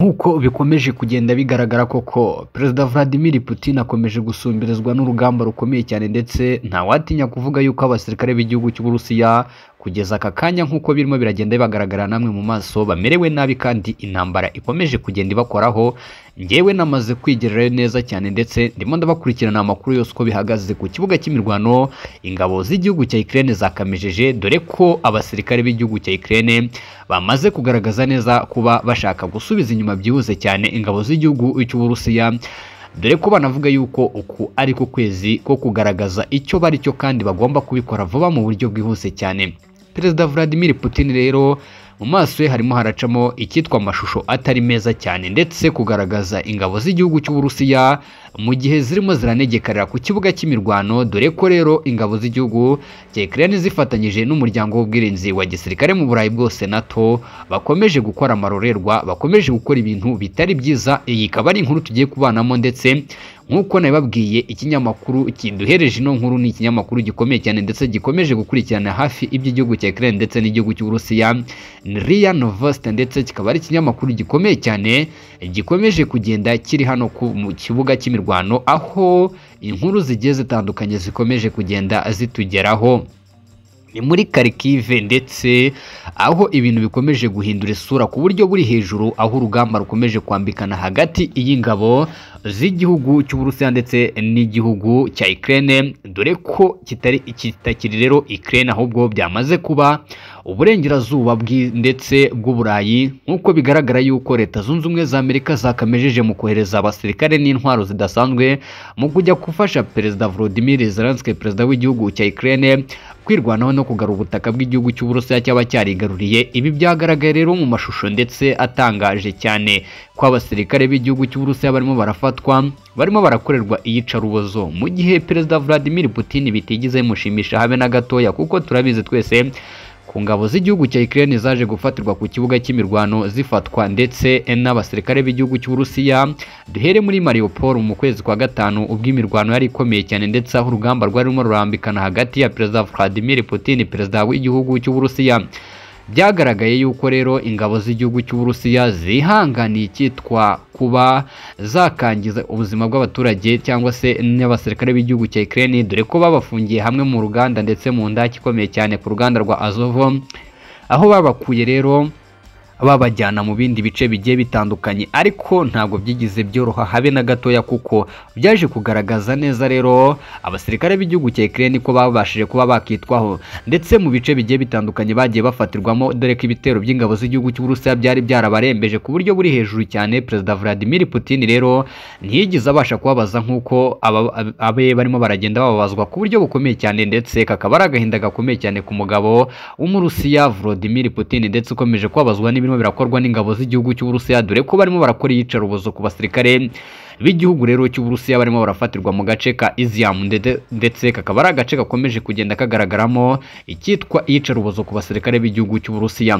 nk'uko bikomeje kugenda bigaragara koko perezida Vladimir Putin akomeje gusumbirizwa n'urugamba rukomeye cyane ndetse ntawatinya kuvuga yuko abasirikare b'igihugu cy'Uburusiya kugeza aka kanya nk'uko birimo biragenda bibagaragara namwe mu maso bamerewe nabi kandi intambara ikomeje kugenda ibakoraho ngewe namaze kwigererayo neza cyane ndetse ndimo ndabakurikirana amakuru yose uko bihagaze ku kibuga cy'imirwano ingabo z'igihugu cya Ukraine zakamejeje dore ko abasirikare b'igihugu cya Ukraine bamaze kugaragaza neza kuba bashaka gusubiza inyuma byihuse cyane ingabo z'igihugu cy'Uburusiya dore ko banavuga yuko uku ari ko kwezi ko kugaragaza icyo bari cyo kandi bagomba kubikora vuba mu buryo bwihuse cyane perezida vladimir putin rero mu maso ye harimo haracamo icyitwa amashusho atari meza cyane ndetse kugaragaza ingabo z'igihugu cy'uburusiya mu gihe zirimo ziranegekarira ku kibuga cy'imirwano dore ko rero ingabo z'igihugu cya Ukraine zifatanyije n'umuryango w'ubwirinzi wa gisirikare mu Burayi bwose NATO bakomeje gukora amarorerwa bakomeje gukora ibintu bitari byiza iyi ikaba ari inkuru tugiye kubanamo ndetse nk'uko nababwiye ikinyamakuru kiduhereje ino nkuru ni ikinyamakuru gikomeye cyane ndetse gikomeje gukurikirana hafi iby'igihugu cya Ukraine ndetse n'igihugu cy'Uburusiya RIA Novosti ndetse kikaba ari ikinyamakuru gikomeye cyane gikomeje kugenda kiri hano mu kibuga cy'imirwano aho inkuru zigiye zitandukanye zikomeje kugenda zitugeraho ni muri karikive ndetse aho ibintu bikomeje guhindura isura ku buryo buri hejuru aho urugamba rukomeje kwambikana hagati y'ingabo z'igihugu cy'uburusiya ndetse n'igihugu cya Ukraine dore ko kitari kitakiri rero Ukraine ahubwo byamaze kuba uburengerazuba ndetse bw'uburayi nk'uko bigaragara yuko leta zunze ubumwe za amerika zakamejeje mu kohereza abasirikare n'intwaro zidasanzwe mu kujya gufasha perezida volodimir zelenski perezida w'igihugu cya ukraine kwirwanaho no kugara ubutaka bw'igihugu cy'uburusiya cyaba cyarigaruriye ibi byagaragaye rero mu mashusho ndetse atangaje cyane ko abasirikare b'igihugu cy'uburusiya barimo barafatwa barimo barakorerwa iyicarubozo mu gihe perezida vladimir putin bitigize bimushimisha habe na gatoya kuko turabizi twese ku ngabo z'igihugu cya Ukraine zaje gufatirwa ku kibuga cy'imirwano zifatwa ndetse n'abasirikare b'igihugu cy'Uburusiya duhere muri Mariupol mu kwezi kwa gatanu ubwo imirwano yari ikomeye cyane ndetse aho urugamba rwarimo rurambikana hagati ya Perezida Vladimir Putin perezida w'igihugu cy'Uburusiya byagaragaye yuko rero ingabo z'igihugu cy'uburusiya zihanganiye icyitwa kuba zakangiza ubuzima bw'abaturage cyangwa se n'abasirikare b'igihugu cya Ukraine dore ko babafungiye hamwe mu ruganda ndetse mu ndake ikomeye cyane ku ruganda rwa Azovo aho babakuye rero babajyana mu bindi bice bigiye bitandukanye ariko ntabwo byigize byoroha habe na gatoya kuko byaje kugaragaza neza rero abasirikare b'igihugu cya Ukraine ko babashije kuba bakitwaho ndetse mu bice bigiye bitandukanye bagiye bafatirwamo dore ko ibitero by'ingabo z'igihugu cy'Uburusiya byari byarabarembeje ku buryo buri hejuru cyane Perezida Vladimir Putin rero ntiyigize abasha kubabaza nk'uko abe barimo baragenda bababazwa ku buryo bukomeye cyane ndetse kakaba ari agahinda gakomeye cyane ku mugabo w'umurusiya Vladimir Putin ndetse ukomeje kubabazwa n'ibintu birimo birakorwa n'ingabo z'igihugu cy'Uburusiya dore ko barimo barakora iyicarubozo ku basirikare b'igihugu rero cy'Uburusiya barimo barafatirwa mu gace ka Izium ndetse kakaba ari agace gakomeje kugenda kagaragaramo icyitwa iyicarubozo ku basirikare b'igihugu cy'Uburusiya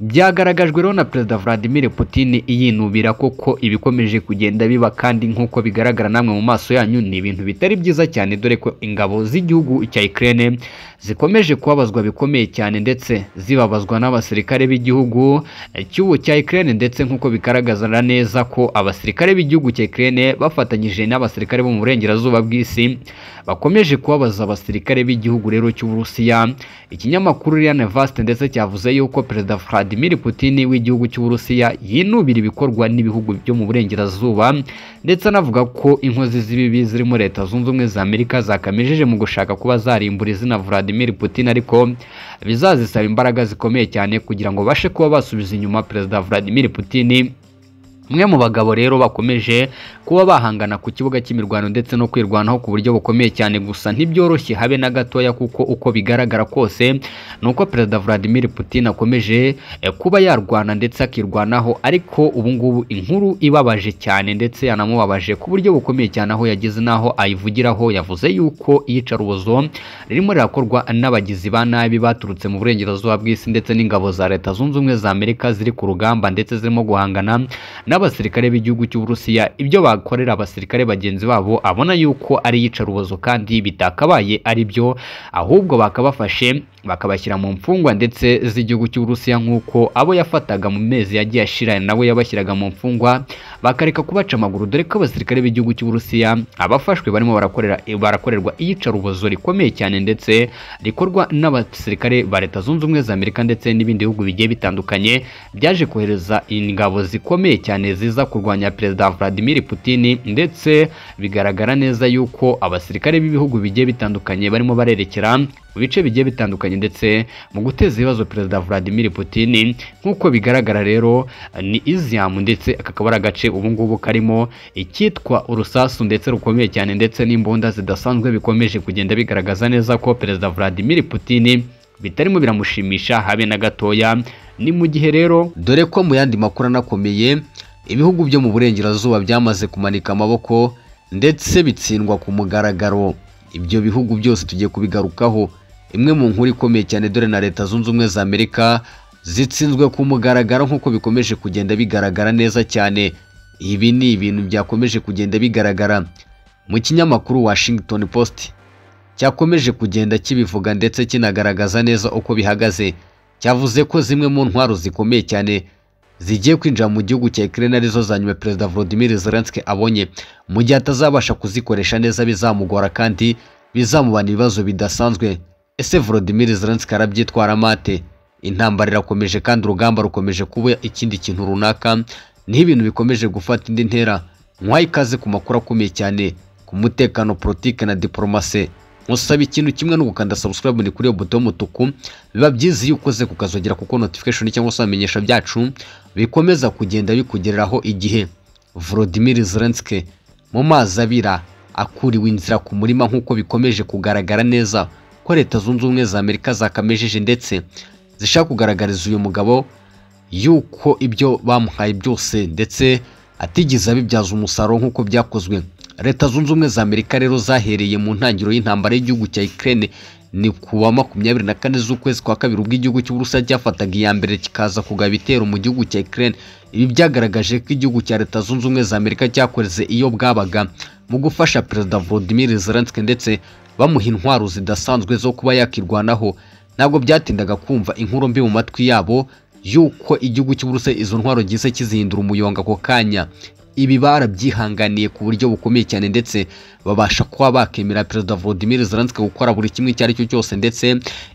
byagaragajwe rero na perezida Vladimir Putin yinubira koko ibikomeje kugenda biba kandi nk'uko bigaragara namwe mu maso yanyu ni ibintu bitari byiza cyane dore ko ingabo z'igihugu cya Ukraine zikomeje kubabazwa bikomeye cyane ndetse zibabazwa n'abasirikare b'igihugu cy'ubu cya Ukraine ndetse nk'uko bigaragazara neza ko abasirikare b'igihugu cya Ukraine bafatanyije n'abasirikare bo mu burengerazuba bw'isi bakomeje kubabaza abasirikare b'igihugu rero cy'Uburusiya ikinyamakuru Rian Vast ndetse cyavuze yuko perezida Vladimir Vladimir Putin w'igihugu cy'Uburusiya yinubira ibikorwa n'ibihugu byo mu burengerazuba ndetse anavuga ko inkozi z'ibibi zirimo Leta Zunze Ubumwe za Amerika zakamijije mu gushaka kuba zarimbura izina Vladimir Putin ariko bizazisaba imbaraga zikomeye cyane kugira ngo bashe kuba basubiza inyuma Perezida Vladimir Putin umwe mu bagabo rero bakomeje kuba bahangana ku kibuga cy'imirwano ndetse no kwirwanaho ku buryo bukomeye cyane gusa ntibyoroshye habe na gatoya kuko uko bigaragara kose ni uko perezida Vladimir Putin akomeje eh, kuba yarwana ndetse akirwanaho ariko ubungubu inkuru ibabaje cyane ndetse yanamubabaje ku buryo bukomeye cyane aho yageze n'aho ayivugiraho yavuze yuko iyicarubozo ririmo rirakorwa n'abagizi ba nabi baturutse mu burengerazuba bw'isi ndetse n'ingabo za leta zunze ubumwe za Amerika ziri ku rugamba ndetse zirimo guhangana na n'abasirikare b'igihugu cy'uburusiya ibyo bakorera abasirikare bagenzi babo abona yuko ari iyicarubozo kandi bitakabaye ari byo ahubwo bakabafashe bakabashyira mu mfungwa ndetse z'igihugu cy'uburusiya nk'uko abo yafataga mu mezi yagiye ashira nawe yabashyiraga mu mfungwa bakareka kubaca amaguru dore ko abasirikare b'igihugu cy'uburusiya abafashwe barimo barakorera barakorerwa iyicarubozo rikomeye cyane ndetse rikorwa n'abasirikare ba leta zunze ubumwe za amerika ndetse n'ibindi bihugu bigiye bitandukanye byaje kohereza ingabo zikomeye cyane ingorane ziza kurwanya perezida Vladimir Putin ndetse bigaragara neza yuko abasirikare b'ibihugu bigiye bitandukanye barimo barerekera mu bice bigiye bitandukanye ndetse mu guteza ibibazo perezida Vladimir Putin nk'uko bigaragara rero ni Iziam ndetse akaba ari agace ubungubu ngubu karimo icyitwa urusasu ndetse rukomeye cyane ndetse n'imbunda zidasanzwe bikomeje kugenda bigaragaza neza ko perezida Vladimir Putin bitarimo biramushimisha habe na gatoya ni mu gihe rero dore ko mu yandi makuru anakomeye ibihugu byo mu burengerazuba byamaze kumanika amaboko ndetse bitsindwa ku mugaragaro ibyo bihugu byose tugiye kubigarukaho imwe mu nkuru ikomeye cyane dore na leta zunze ubumwe za amerika zitsinzwe ku mugaragaro nk'uko bikomeje kugenda bigaragara neza cyane ibi ni ibintu byakomeje kugenda bigaragara mu kinyamakuru washington post cyakomeje kugenda kibivuga ndetse kinagaragaza neza uko bihagaze cyavuze ko zimwe mu ntwaro zikomeye cyane zigiye kwinjira mu gihugu cya Ukraine arizo za nyuma Perezida Vladimir Zelensky abonye mu gihe atazabasha kuzikoresha neza bizamugora kandi bizamubana ibibazo bidasanzwe ese Vladimir Zelensky arabyitwara amate. intambara irakomeje kandi urugamba rukomeje kuba ikindi kintu runaka niho ibintu bikomeje gufata indi ntera nkwaye ikaze ku makuru akomeye cyane ku mutekano politiki na diporomasi nkusaba ikintu kimwe no gukanda subscribe ni kuri iyo buto y'umutuku biba byiza iyo ukoze kukazogera kuko notification cyangwa se ibimenyesho byacu bikomeza kugenda bikugereraho igihe Volodymyr Zelensky mu mazi abira akuriwe inzira ku murima nk'uko bikomeje kugaragara neza ko leta zunze ubumwe za amerika zakamejeje ndetse zishaka kugaragariza uyu mugabo yuko ibyo bamuhaye byose ndetse atigeze abibyaza umusaruro nk'uko byakozwe leta zunze ubumwe za amerika rero zahereye mu ntangiriro y'intambara y'igihugu cya Ukraine ni ku wa makumyabiri na kane z'ukwezi kwa kabiri ubwo igihugu cy'uburusiya cyafataga iya mbere kikaza kugaba ibitero mu gihugu cya Ukraine ibi byagaragaje ko igihugu cya leta zunze ubumwe za amerika cyakoreze iyo bwabaga mu gufasha perezida Vladimir Zelensky ndetse bamuha intwaro zidasanzwe zo kuba yakirwanaho ntabwo byatindaga kumva inkuru mbi mu matwi yabo y'uko igihugu cy'uburusiya izo ntwaro gise kizihindura umuyonga ako kanya ibi barabyihanganiye ku buryo bukomeye cyane ndetse babasha kuba bakemera perezida Volodymyr Zelensky gukora buri kimwe icyo ari cyo cyose ndetse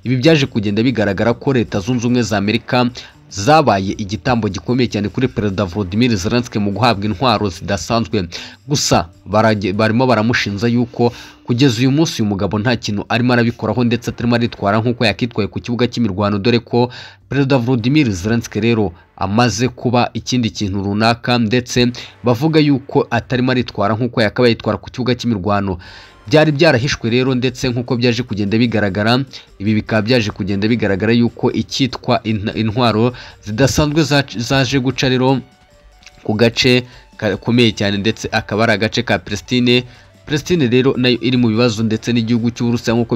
ibi byaje kugenda bigaragara ko leta zunze ubumwe za Amerika zabaye igitambo gikomeye cyane kuri perezida Volodymyr Zelensky mu guhabwa intwaro zidasanzwe gusa barimo baramushinza yuko kugeza uyu munsi uyu mugabo nta kintu arimo arabikoraho ndetse atarimo aritwara nk'uko yakitwaye ku kibuga cy'imirwano dore ko perezida Volodymyr Zelensky rero amaze kuba ikindi kintu runaka ndetse bavuga yuko atarimo aritwara nk'uko yakabaye yitwara ku kibuga cy'imirwano byari byarahishwe rero ndetse nk'uko byaje kugenda bigaragara ibi bikaba byaje kugenda bigaragara yuko icyitwa intwaro zidasanzwe zaje gucariro ku gace gakomeye cyane ndetse akaba ari agace ka Palestine Palestine rero nayo iri mu bibazo ndetse n'igihugu cy'Uburusiya nk'uko